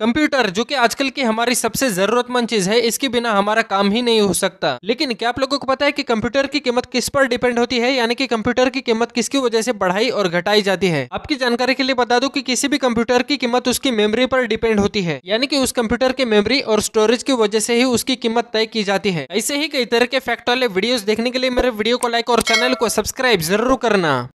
computer जो कि आजकल की हमारी सबसे जरूरतमंद चीज है इसके बिना हमारा काम ही नहीं हो सकता लेकिन क्या आप लोगों को पता है कि कंप्यूटर की कीमत किस पर डिपेंड होती है यानी कि कंप्यूटर की कीमत किसकी वजह से बढ़ाई और घटाई जाती है आपकी जानकारी के लिए बता दूं कि किसी भी कंप्यूटर की कीमत उसकी मेमोरी पर डिपेंड होती है यानी कि उस कंप्यूटर के मेमोरी और स्टोरेज की वजह से ही उसकी कीमत तय की जाती है ऐसे ही कई तरह के फैक्ट वाले वीडियोज देखने के लिए मेरे वीडियो को लाइक और चैनल को सब्सक्राइब जरूर करना